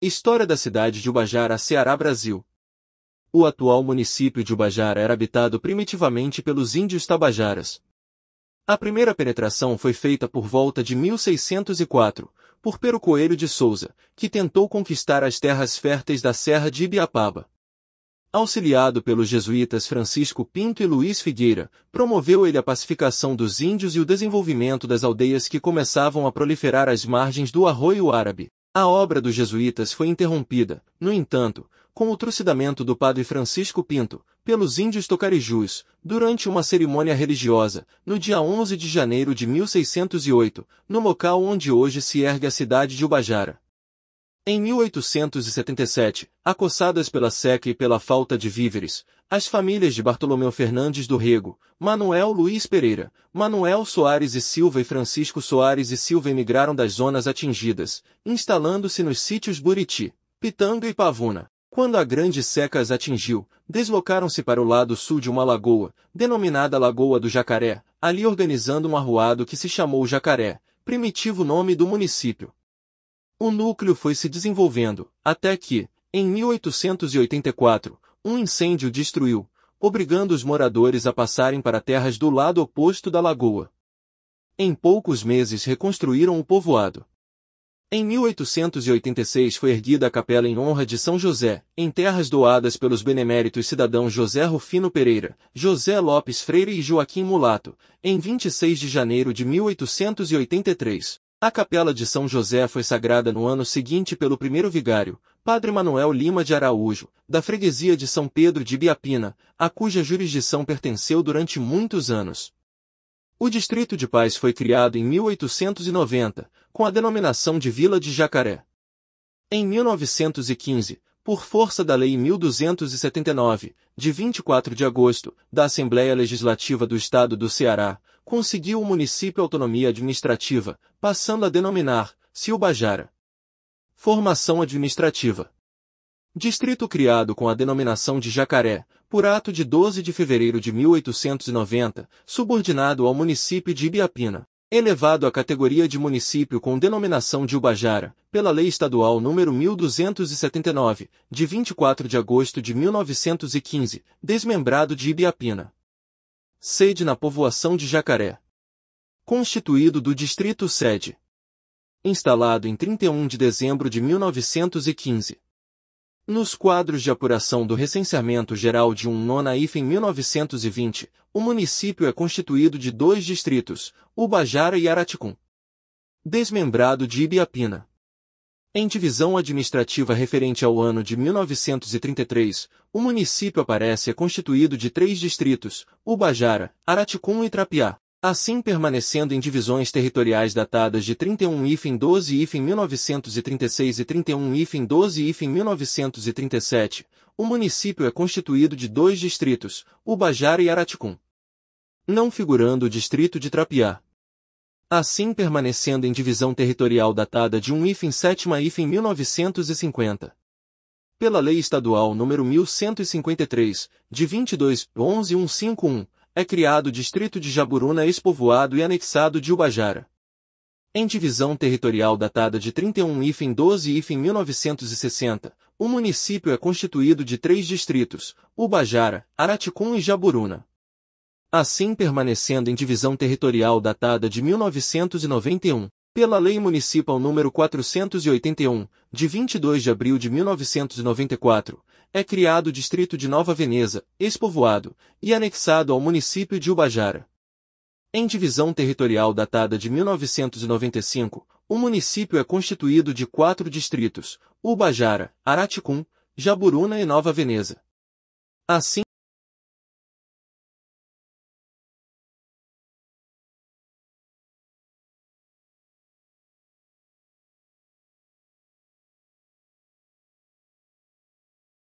História da cidade de Ubajara, Ceará, Brasil. O atual município de Ubajara era habitado primitivamente pelos índios tabajaras. A primeira penetração foi feita por volta de 1604, por Pero Coelho de Souza, que tentou conquistar as terras férteis da Serra de Ibiapaba. Auxiliado pelos jesuítas Francisco Pinto e Luiz Figueira, promoveu ele a pacificação dos índios e o desenvolvimento das aldeias que começavam a proliferar às margens do Arroio Árabe. A obra dos jesuítas foi interrompida, no entanto, com o trucidamento do padre Francisco Pinto, pelos índios tocarijus, durante uma cerimônia religiosa, no dia 11 de janeiro de 1608, no local onde hoje se ergue a cidade de Ubajara. Em 1877, acossadas pela seca e pela falta de víveres, as famílias de Bartolomeu Fernandes do Rego, Manuel Luiz Pereira, Manuel Soares e Silva e Francisco Soares e Silva emigraram das zonas atingidas, instalando-se nos sítios Buriti, Pitanga e Pavuna. Quando a grande seca as atingiu, deslocaram-se para o lado sul de uma lagoa, denominada Lagoa do Jacaré, ali organizando um arruado que se chamou Jacaré, primitivo nome do município, o núcleo foi se desenvolvendo, até que, em 1884, um incêndio destruiu, obrigando os moradores a passarem para terras do lado oposto da lagoa. Em poucos meses reconstruíram o povoado. Em 1886 foi erguida a capela em honra de São José, em terras doadas pelos beneméritos cidadãos José Rufino Pereira, José Lopes Freire e Joaquim Mulato, em 26 de janeiro de 1883. A capela de São José foi sagrada no ano seguinte pelo primeiro vigário, Padre Manuel Lima de Araújo, da freguesia de São Pedro de Biapina, a cuja jurisdição pertenceu durante muitos anos. O Distrito de Paz foi criado em 1890, com a denominação de Vila de Jacaré. Em 1915, por força da Lei 1279, de 24 de agosto, da Assembleia Legislativa do Estado do Ceará, conseguiu o município autonomia administrativa, passando a denominar Silbajara. Formação administrativa. Distrito criado com a denominação de Jacaré, por ato de 12 de fevereiro de 1890, subordinado ao município de Ibiapina, elevado à categoria de município com denominação de Ubajara, pela Lei Estadual nº 1279, de 24 de agosto de 1915, desmembrado de Ibiapina sede na povoação de Jacaré. Constituído do Distrito Sede. Instalado em 31 de dezembro de 1915. Nos quadros de apuração do Recenseamento Geral de 1 um nona IF em 1920, o município é constituído de dois distritos, Ubajara e Araticum. Desmembrado de Ibiapina. Em divisão administrativa referente ao ano de 1933, o município aparece constituído de três distritos, Ubajara, Araticum e Trapiá. Assim permanecendo em divisões territoriais datadas de 31-12-1936 e 31-12-1937, o município é constituído de dois distritos, Ubajara e Araticum. Não figurando o distrito de Trapiá assim permanecendo em divisão territorial datada de 1 em 7 em 1950. Pela Lei Estadual nº 1153, de 22 151 é criado o Distrito de Jaburuna expovoado e anexado de Ubajara. Em divisão territorial datada de 31-12-1960, o município é constituído de três distritos, Ubajara, Araticum e Jaburuna assim permanecendo em divisão territorial datada de 1991, pela Lei Municipal nº 481, de 22 de abril de 1994, é criado o Distrito de Nova Veneza, expovoado, e anexado ao município de Ubajara. Em divisão territorial datada de 1995, o município é constituído de quatro distritos, Ubajara, Araticum, Jaburuna e Nova Veneza. Assim,